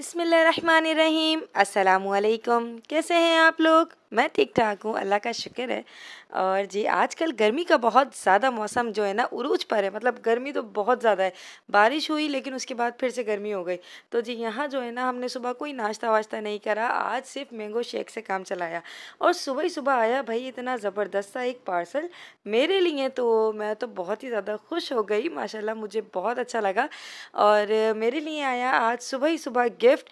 बिसमीम अस्सलाम कैसे हैं आप लोग मैं ठीक ठाक हूँ अल्लाह का शुक्र है और जी आजकल गर्मी का बहुत ज़्यादा मौसम जो है ना उरूज पर है मतलब गर्मी तो बहुत ज़्यादा है बारिश हुई लेकिन उसके बाद फिर से गर्मी हो गई तो जी यहाँ जो है ना हमने सुबह कोई नाश्ता वाश्ता नहीं करा आज सिर्फ मैंगो शेक से काम चलाया और सुबह ही सुबह आया भाई इतना ज़बरदस्त सा एक पार्सल मेरे लिए तो मैं तो बहुत ही ज़्यादा खुश हो गई माशाला मुझे बहुत अच्छा लगा और मेरे लिए आया आज सुबह ही सुबह गिफ्ट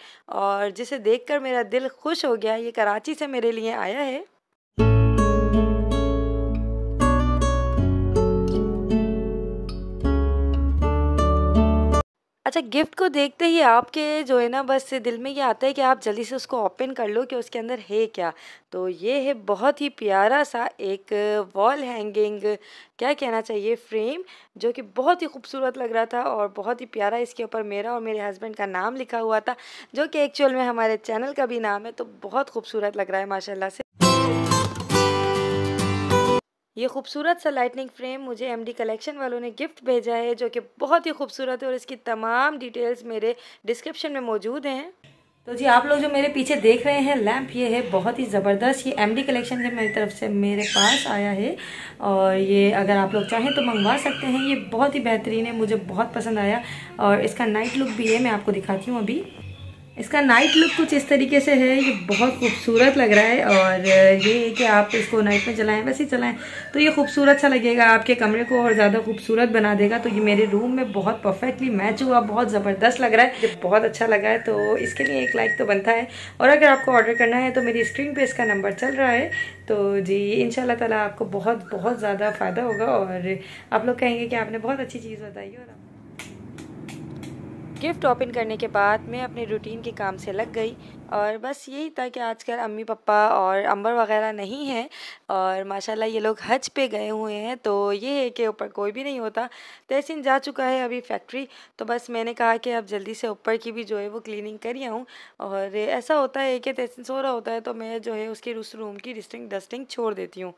और जिसे देख मेरा दिल खुश हो गया ये कराची से मेरे लिए आया 哎。अच्छा गिफ्ट को देखते ही आपके जो है ना बस दिल में ये आता है कि आप जल्दी से उसको ओपन कर लो कि उसके अंदर है क्या तो ये है बहुत ही प्यारा सा एक वॉल हैंगिंग क्या कहना चाहिए फ्रेम जो कि बहुत ही खूबसूरत लग रहा था और बहुत ही प्यारा इसके ऊपर मेरा और मेरे हस्बैंड का नाम लिखा हुआ था जो कि एक्चुअल में हमारे चैनल का भी नाम है तो बहुत खूबसूरत लग रहा है माशाला से ये खूबसूरत सा लाइटनिंग फ्रेम मुझे एमडी कलेक्शन वालों ने गिफ्ट भेजा है जो कि बहुत ही खूबसूरत है और इसकी तमाम डिटेल्स मेरे डिस्क्रिप्शन में मौजूद हैं तो जी आप लोग जो मेरे पीछे देख रहे हैं लैम्प ये है बहुत ही ज़बरदस्त ये एमडी कलेक्शन है मेरी तरफ से मेरे पास आया है और ये अगर आप लोग चाहें तो मंगवा सकते हैं ये बहुत ही बेहतरीन है मुझे बहुत पसंद आया और इसका नाइट लुक भी है मैं आपको दिखाती हूँ अभी इसका नाइट लुक कुछ इस तरीके से है ये बहुत खूबसूरत लग रहा है और ये है कि आप इसको नाइट में चलाएं वैसे ही चलाएं तो ये खूबसूरत सा लगेगा आपके कमरे को और ज़्यादा खूबसूरत बना देगा तो ये मेरे रूम में बहुत परफेक्टली मैच हुआ बहुत ज़बरदस्त लग रहा है ये बहुत अच्छा लगा है तो इसके लिए एक लाइक तो बनता है और अगर आपको ऑर्डर करना है तो मेरी स्क्रीन पर इसका नंबर चल रहा है तो जी इन शाला आपको बहुत बहुत ज़्यादा फ़ायदा होगा और आप लोग कहेंगे कि आपने बहुत अच्छी चीज़ बताई और गिफ्ट ओपन करने के बाद मैं अपने रूटीन के काम से लग गई और बस यही था कि आजकल अम्मी पापा और अंबर वगैरह नहीं हैं और माशाल्लाह ये लोग हज पे गए हुए हैं तो ये है कि ऊपर कोई भी नहीं होता तहसीन जा चुका है अभी फैक्ट्री तो बस मैंने कहा कि अब जल्दी से ऊपर की भी जो है वो क्लीनिंग कर आऊँ और ऐसा होता है कि तहसीन सो रहा होता है तो मैं जो है उसके उस रूम की डिस्टिंग डस्टिंग छोड़ देती हूँ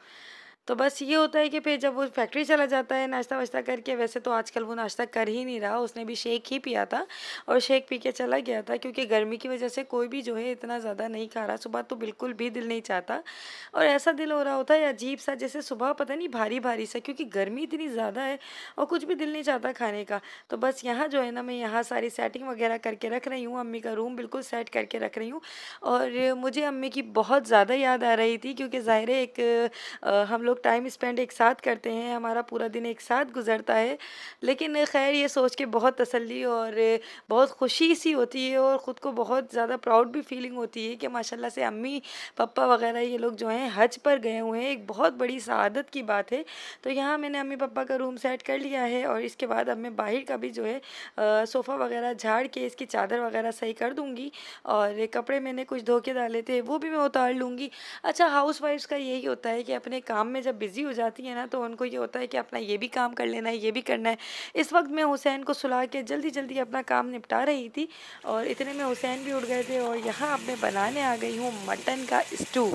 तो बस ये होता है कि फिर जब वो फैक्ट्री चला जाता है नाश्ता वाश्ता करके वैसे तो आजकल वो नाश्ता कर ही नहीं रहा उसने भी शेक ही पिया था और शेक पी के चला गया था क्योंकि गर्मी की वजह से कोई भी जो है इतना ज़्यादा नहीं खा रहा सुबह तो बिल्कुल भी दिल नहीं चाहता और ऐसा दिल हो रहा होता है अजीब सा जैसे सुबह पता नहीं भारी भारी सा क्योंकि गर्मी इतनी ज़्यादा है और कुछ भी दिल नहीं चाहता खाने का तो बस यहाँ जो है ना मैं यहाँ सारी सेटिंग वगैरह करके रख रही हूँ अम्मी का रूम बिल्कुल सेट करके रख रही हूँ और मुझे अम्मी की बहुत ज़्यादा याद आ रही थी क्योंकि ज़ाहिर एक हम लोग लोग टाइम स्पेंड एक साथ करते हैं हमारा पूरा दिन एक साथ गुजरता है लेकिन खैर ये सोच के बहुत तसल्ली और बहुत खुशी सी होती है और ख़ुद को बहुत ज़्यादा प्राउड भी फीलिंग होती है कि माशाल्लाह से अम्मी पापा वगैरह ये लोग जो हैं हज पर गए हुए हैं एक बहुत बड़ी शहादत की बात है तो यहाँ मैंने अम्मी पापा का रूम सेट कर लिया है और इसके बाद अब मैं बाहर का भी जो है सोफ़ा वगैरह झाड़ के इसकी चादर वगैरह सही कर दूँगी और कपड़े मैंने कुछ धो के डाले थे वो भी मैं उतार लूँगी अच्छा हाउस वाइफ्स का यही होता है कि अपने काम में में जब बिज़ी हो जाती है ना तो उनको ये होता है कि अपना ये भी काम कर लेना है ये भी करना है इस वक्त मैं हुसैन को सुला के जल्दी जल्दी अपना काम निपटा रही थी और इतने में हुसैन भी उठ गए थे और यहाँ अब मैं बनाने आ गई हूँ मटन का स्टू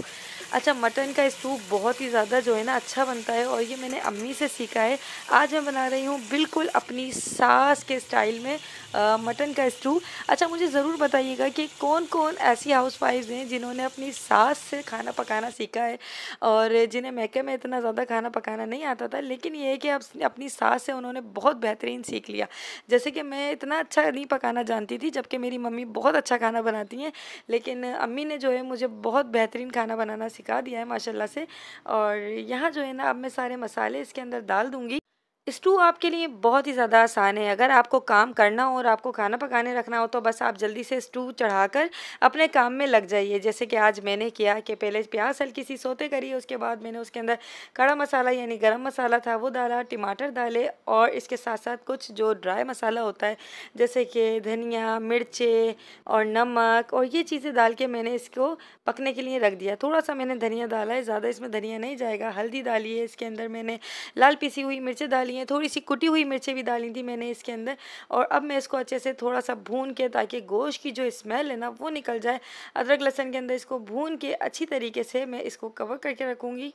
अच्छा मटन का स्टू बहुत ही ज़्यादा जो है ना अच्छा बनता है और ये मैंने अम्मी से सीखा है आज मैं बना रही हूँ बिल्कुल अपनी सास के स्टाइल में मटन का स्टू अच्छा मुझे ज़रूर बताइएगा कि कौन कौन ऐसी हाउस वाइफ हैं जिन्होंने अपनी सास से खाना पकाना सीखा है और जिन्हें महके में इतना ज़्यादा खाना पकाना नहीं आता था लेकिन ये है कि अपनी सास से उन्होंने बहुत बेहतरीन सीख लिया जैसे कि मैं इतना अच्छा नहीं पकाना जानती थी जबकि मेरी मम्मी बहुत अच्छा खाना बनाती हैं लेकिन अम्मी ने जो है मुझे बहुत बेहतरीन खाना बनाना सिखा दिया है माशाला से और यहाँ जो है ना अब मैं सारे मसाले इसके अंदर डाल दूँगी स्टू आपके लिए बहुत ही ज़्यादा आसान है अगर आपको काम करना हो और आपको खाना पकाने रखना हो तो बस आप जल्दी से स्टू चढ़ाकर अपने काम में लग जाइए जैसे कि आज मैंने किया कि पहले प्याज हल्की सी सोते करी उसके बाद मैंने उसके अंदर कड़ा मसाला यानी गरम मसाला था वो डाला टमाटर डाले और इसके साथ साथ कुछ जो ड्राई मसाला होता है जैसे कि धनिया मिर्चें और नमक और ये चीज़ें डाल के मैंने इसको पकने के लिए रख दिया थोड़ा सा मैंने धनिया डाला है ज़्यादा इसमें धनिया नहीं जाएगा हल्दी डाली है इसके अंदर मैंने लाल पीसी हुई मिर्चें डाली डाली हैं थोड़ी सी कुटी हुई मिर्चें भी डाली थी मैंने इसके अंदर और अब मैं इसको अच्छे से थोड़ा सा भून के ताकि गोश्त की जो स्मेल है ना वो निकल जाए अदरक लहसन के अंदर इसको भून के अच्छी तरीके से मैं इसको कवर करके रखूँगी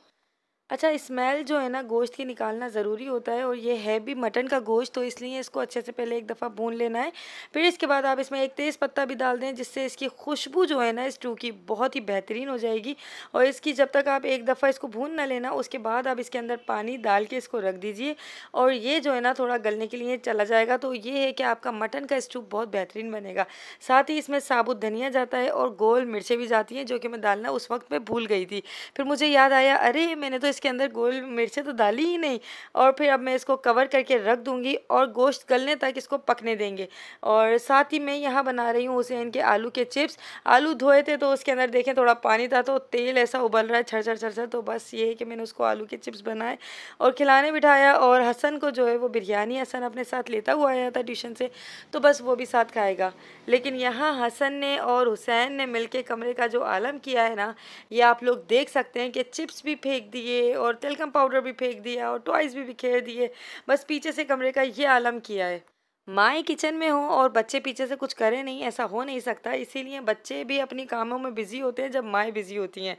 अच्छा स्मेल जो है ना गोश्त की निकालना ज़रूरी होता है और ये है भी मटन का गोश्त तो इसलिए इसको अच्छे से पहले एक दफ़ा भून लेना है फिर इसके बाद आप इसमें एक तेज़ पत्ता भी डाल दें जिससे इसकी खुशबू जो है ना स्टू की बहुत ही बेहतरीन हो जाएगी और इसकी जब तक आप एक दफ़ा इसको भून ना लेना उसके बाद आप इसके अंदर पानी डाल के इसको रख दीजिए और ये जो है ना थोड़ा गलने के लिए चला जाएगा तो ये है कि आपका मटन का स्टू बहुत बेहतरीन बनेगा साथ ही इसमें साबुत धनिया जाता है और गोल मिर्चें भी जाती हैं जो कि मैं डालना उस वक्त मैं भूल गई थी फिर मुझे याद आया अरे मैंने तो इस इसके अंदर गोल मिर्चें तो डाली ही नहीं और फिर अब मैं इसको कवर करके रख दूँगी और गोश्त गलने तक इसको पकने देंगे और साथ ही मैं यहाँ बना रही हूँ हुसैन के आलू के चिप्स आलू धोए थे तो उसके अंदर देखें थोड़ा पानी था तो तेल ऐसा उबल रहा है छर छर छर छर तो बस ये है कि मैंने उसको आलू के चिप्स बनाए और खिलाने बिठाया और हसन को जो है वो बिरयानी हसन अपने साथ लेता हुआ आया था ट्यूशन से तो बस वो भी साथ खाएगा लेकिन यहाँ हसन ने और हुसैन ने मिलके कमरे का जो आलम किया है ना ये आप लोग देख सकते हैं कि चिप्स भी फेंक दिए और तिलकम पाउडर भी फेंक दिया और टॉयज़ भी बिखेर दिए बस पीछे से कमरे का ये आलम किया है माएँ किचन में हो और बच्चे पीछे से कुछ करें नहीं ऐसा हो नहीं सकता इसीलिए बच्चे भी अपने कामों में बिज़ी होते हैं जब माएँ बिज़ी होती हैं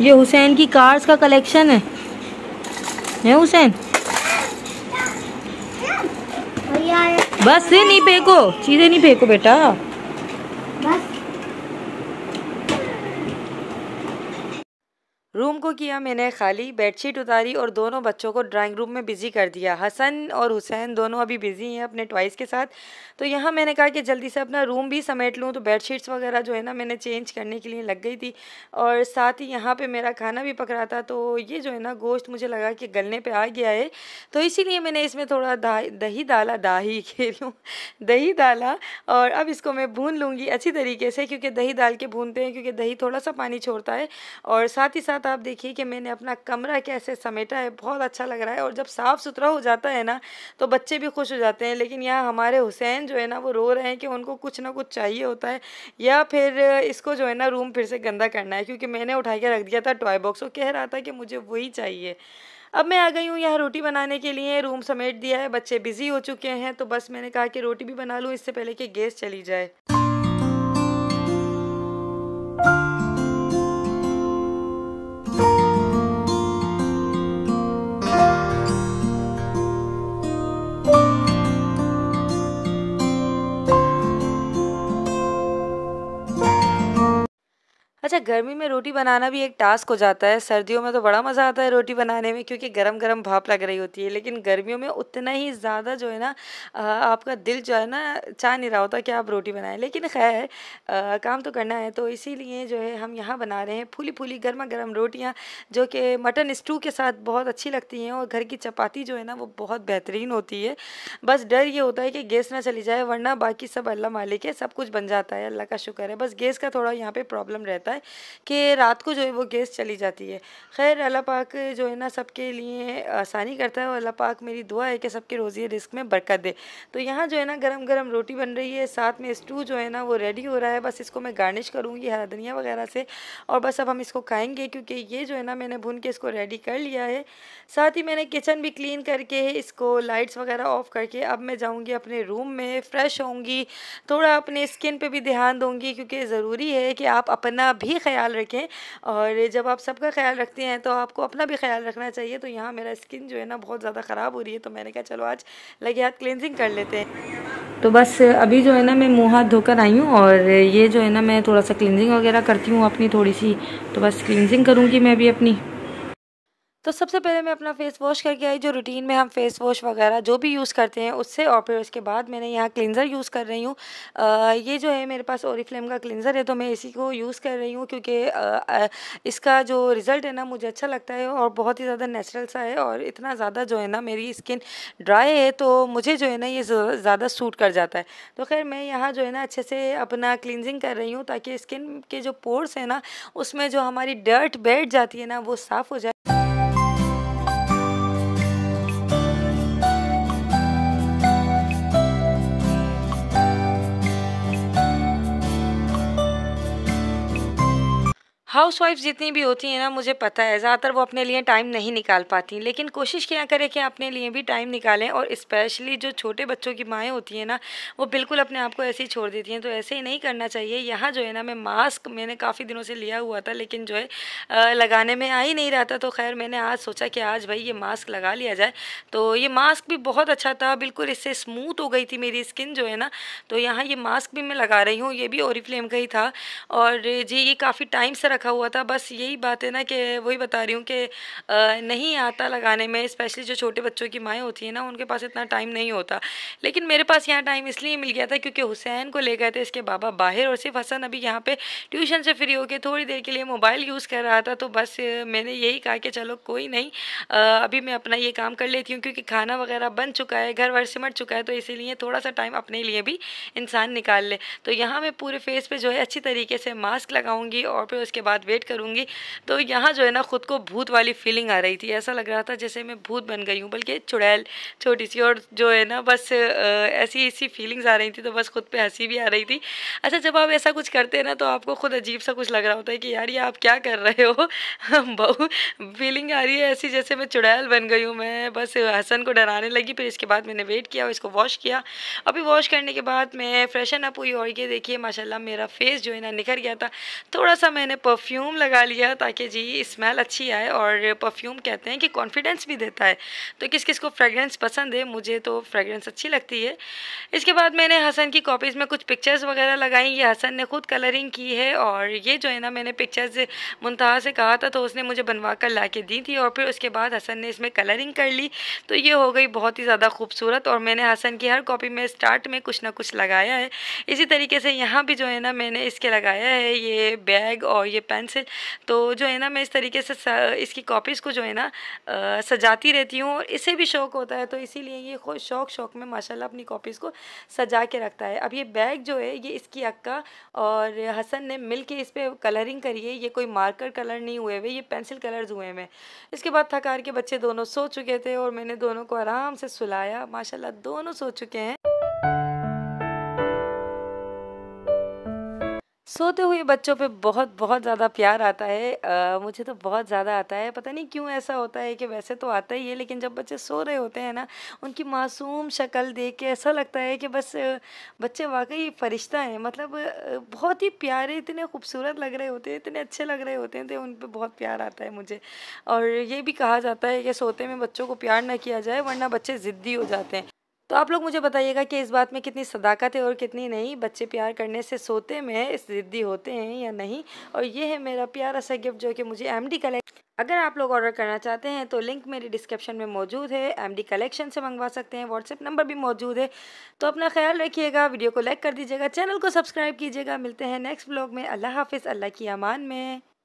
ये हुसैन की कार्स का कलेक्शन है है हुसैन बस नहीं फेंको चीजें नहीं फेंको बेटा रूम को किया मैंने खाली बेडशीट उतारी और दोनों बच्चों को ड्राइंग रूम में बिज़ी कर दिया हसन और हुसैन दोनों अभी बिज़ी हैं अपने ट्वाइस के साथ तो यहाँ मैंने कहा कि जल्दी से अपना रूम भी समेट लूँ तो बेडशीट्स वगैरह जो है ना मैंने चेंज करने के लिए लग गई थी और साथ ही यहाँ पर मेरा खाना भी पक रहा था तो ये जो है ना गोश्त मुझे लगा कि गलने पर आ गया है तो इसी मैंने इसमें थोड़ा दही डाला दाही खेलूँ लूँ दही डाला और अब इसको मैं भून लूँगी अच्छी तरीके से क्योंकि दही डाल के भूनते हैं क्योंकि दही थोड़ा सा पानी छोड़ता है और साथ ही साथ साथ तो आप देखिए कि मैंने अपना कमरा कैसे समेटा है बहुत अच्छा लग रहा है और जब साफ़ सुथरा हो जाता है ना तो बच्चे भी खुश हो जाते हैं लेकिन यहाँ हमारे हुसैन जो है ना वो रो रहे हैं कि उनको कुछ ना कुछ चाहिए होता है या फिर इसको जो है ना रूम फिर से गंदा करना है क्योंकि मैंने उठा के रख दिया था टॉय बॉक्स वो कह रहा था कि मुझे वही चाहिए अब मैं आ गई हूँ यहाँ रोटी बनाने के लिए रूम समेट दिया है बच्चे बिज़ी हो चुके हैं तो बस मैंने कहा कि रोटी भी बना लूँ इससे पहले कि गैस चली जाए अच्छा गर्मी में रोटी बनाना भी एक टास्क हो जाता है सर्दियों में तो बड़ा मज़ा आता है रोटी बनाने में क्योंकि गरम गरम भाप लग रही होती है लेकिन गर्मियों में उतना ही ज़्यादा जो है ना आपका दिल जो है ना चाह नहीं रहा होता कि आप रोटी बनाएं लेकिन खैर काम तो करना है तो इसीलिए जो है हम यहाँ बना रहे हैं फूली फूली गर्मा गर्म रोटियाँ जो कि मटन स्टू के साथ बहुत अच्छी लगती हैं और घर की चपाती जो है ना वो बहुत बेहतरीन होती है बस डर ये होता है कि गैस ना चली जाए वरना बाकी सब अल्लाह मालिक है सब कुछ बन जाता है अल्लाह का शुक्र है बस गैस का थोड़ा यहाँ पर प्रॉब्लम रहता है है कि रात को जो है वो गैस चली जाती है खैर अल्लाह पाक जो है ना सबके लिए आसानी करता है और अल्लाह पाक मेरी दुआ है कि सबके रोज़ी रिस्क में बरकत दे तो यहाँ जो है ना गरम गरम रोटी बन रही है साथ में स्टू जो है ना वो रेडी हो रहा है बस इसको मैं गार्निश करूँगी हरा धनिया वगैरह से और बस अब हम इसको खाएँगे क्योंकि ये जो है ना मैंने भून के इसको रेडी कर लिया है साथ ही मैंने किचन भी क्लीन करके इसको लाइट्स वगैरह ऑफ़ करके अब मैं जाऊँगी अपने रूम में फ़्रेश होंगी थोड़ा अपने स्किन पर भी ध्यान दूँगी क्योंकि ज़रूरी है कि आप अपना भी ख्याल रखें और जब आप सबका ख्याल रखते हैं तो आपको अपना भी ख्याल रखना चाहिए तो यहाँ मेरा स्किन जो है ना बहुत ज़्यादा ख़राब हो रही है तो मैंने कहा चलो आज लगे हाथ क्लेंजिंग कर लेते हैं तो बस अभी जो है ना मैं मुँह हाथ धोकर आई हूँ और ये जो है ना मैं थोड़ा सा क्लिनजिंग वगैरह करती हूँ अपनी थोड़ी सी तो बस क्लिनजिंग करूँगी मैं अभी अपनी तो सबसे पहले मैं अपना फेस वॉश करके आई जो रूटीन में हम फेस वॉश वगैरह जो भी यूज़ करते हैं उससे और फिर उसके बाद मैंने यहाँ क्लिनज़र यूज़ कर रही हूँ ये जो है मेरे पास ओरिफ्लेम का क्लिनज़र है तो मैं इसी को यूज़ कर रही हूँ क्योंकि इसका जो रिज़ल्ट है ना मुझे अच्छा लगता है और बहुत ही ज़्यादा नेचुरल सा है और इतना ज़्यादा जो है ना मेरी स्किन ड्राई है तो मुझे जो है ना ये ज़्यादा सूट कर जाता है तो खैर मैं यहाँ जो है ना अच्छे से अपना क्लिनजिंग कर रही हूँ ताकि स्किन के जो पोर्स हैं ना उसमें जो हमारी डर्ट बैठ जाती है ना वो साफ़ हो जाए हाउसवाइफ जितनी भी होती हैं ना मुझे पता है ज़्यादातर वो अपने लिए टाइम नहीं निकाल पाती लेकिन कोशिश किया करें कि अपने लिए भी टाइम निकालें और स्पेशली जो छोटे बच्चों की माएँ होती हैं ना वो बिल्कुल अपने आप को ऐसे ही छोड़ देती हैं तो ऐसे ही नहीं करना चाहिए यहाँ जो है ना मैं मास्क मैंने काफ़ी दिनों से लिया हुआ था लेकिन जो है लगाने में आ ही नहीं रहा था तो खैर मैंने आज सोचा कि आज भाई ये मास्क लगा लिया जाए तो ये मास्क भी बहुत अच्छा था बिल्कुल इससे स्मूथ हो गई थी मेरी स्किन जो है ना तो यहाँ ये मास्क भी मैं लगा रही हूँ ये भी ओरिफ्लेम का ही था और जी ये काफ़ी टाइम से रखा रखा हुआ था बस यही बात है ना कि वही बता रही हूँ कि नहीं आता लगाने में स्पेशली जो छोटे बच्चों की माएँ होती हैं ना उनके पास इतना टाइम नहीं होता लेकिन मेरे पास यहाँ टाइम इसलिए मिल गया था क्योंकि हुसैन को ले गए थे इसके बाबा बाहर और सिर्फ हसन अभी यहाँ पर ट्यूशन से फ्री होकर थोड़ी देर के लिए मोबाइल यूज़ कर रहा था तो बस मैंने यही कहा कि चलो कोई नहीं अभी मैं अपना ये काम कर लेती हूँ क्योंकि खाना वगैरह बन चुका है घर वर सिमट चुका है तो इसीलिए थोड़ा सा टाइम अपने लिए भी इंसान निकाल ले तो यहाँ मैं पूरे फेस पर जो है अच्छी तरीके से मास्क लगाऊंगी और फिर उसके बाद बाद वेट करूँगी तो यहाँ जो है ना ख़ुद को भूत वाली फीलिंग आ रही थी ऐसा लग रहा था जैसे मैं भूत बन गई हूँ बल्कि चुड़ैल छोटी सी और जो है ना बस ऐसी ऐसी फीलिंग्स आ रही थी तो बस खुद पर हंसी भी आ रही थी अच्छा जब आप ऐसा कुछ करते हैं ना तो आपको खुद अजीब सा कुछ लग रहा होता है कि यार ये आप क्या कर रहे हो बहू फीलिंग आ रही है ऐसी जैसे मैं चुड़ैल बन गई हूँ मैं बस हसन को डराने लगी फिर इसके बाद मैंने वेट किया और इसको वॉश किया अभी वॉश करने के बाद मैं फ्रेशन अप हुई और ये देखिए माशाल्लाह मेरा फेस जो है ना निखर गया था थोड़ा सा मैंने परफ्यूम परफ्यूम लगा लिया ताकि जी स्मेल अच्छी आए और परफ्यूम कहते हैं कि कॉन्फिडेंस भी देता है तो किस किस को फ्रेगरेंस पसंद है मुझे तो फ्रेगरेंस अच्छी लगती है इसके बाद मैंने हसन की कॉपीज़ में कुछ पिक्चर्स वगैरह लगाई ये हसन ने ख़ुद कलरिंग की है और ये जो है ना मैंने पिक्चर्स मुनतहा से कहा था तो उसने मुझे बनवा कर ला के दी थी और फिर उसके बाद हसन ने इसमें कलरिंग कर ली तो ये हो गई बहुत ही ज़्यादा खूबसूरत और मैंने हसन की हर कॉपी में स्टार्ट में कुछ ना कुछ लगाया है इसी तरीके से यहाँ भी जो है ना मैंने इसके लगाया है ये बैग और ये पैन पेंसिल तो जो है ना मैं इस तरीके से इसकी कॉपीज़ को जो है ना सजाती रहती हूँ और इसे भी शौक़ होता है तो इसीलिए ये खुद शौक शौक में माशाल्लाह अपनी कॉपीज़ को सजा के रखता है अब ये बैग जो है ये इसकी अक्का और हसन ने मिल के इस पर कलरिंग करी है ये कोई मार्कर कलर नहीं हुए हुए ये पेंसिल कलर्स हुए हुए इसके बाद थकार के बच्चे दोनों सो चुके थे और मैंने दोनों को आराम से सुलाया माशाला दोनों सो चुके हैं सोते हुए बच्चों पे बहुत बहुत ज़्यादा प्यार आता है आ, मुझे तो बहुत ज़्यादा आता है पता नहीं क्यों ऐसा होता है कि वैसे तो आता ही है लेकिन जब बच्चे सो रहे होते हैं ना उनकी मासूम शक्ल देख के ऐसा लगता है कि बस बच्चे वाकई फ़रिश्ता हैं मतलब बहुत ही प्यारे इतने खूबसूरत लग रहे होते हैं इतने अच्छे लग रहे होते हैं तो उन पर बहुत प्यार आता है मुझे और ये भी कहा जाता है कि सोते में बच्चों को प्यार ना किया जाए वरना बच्चे ज़िद्दी हो जाते हैं तो आप लोग मुझे बताइएगा कि इस बात में कितनी सदाकत है और कितनी नहीं बच्चे प्यार करने से सोते में ज़िद्दी होते हैं या नहीं और ये है मेरा प्यारा सा गिफ्ट जो कि मुझे एम डी कलेक्ट अगर आप लोग ऑर्डर करना चाहते हैं तो लिंक मेरी डिस्क्रिप्शन में मौजूद है एम डी कलेक्शन से मंगवा सकते हैं व्हाट्सएप नंबर भी मौजूद है तो अपना ख्याल रखिएगा वीडियो को लाइक कर दीजिएगा चैनल को सब्सक्राइब कीजिएगा मिलते हैं नेक्स्ट ब्लॉग में अल्लाह हाफिज़ अल्लाह की अमान में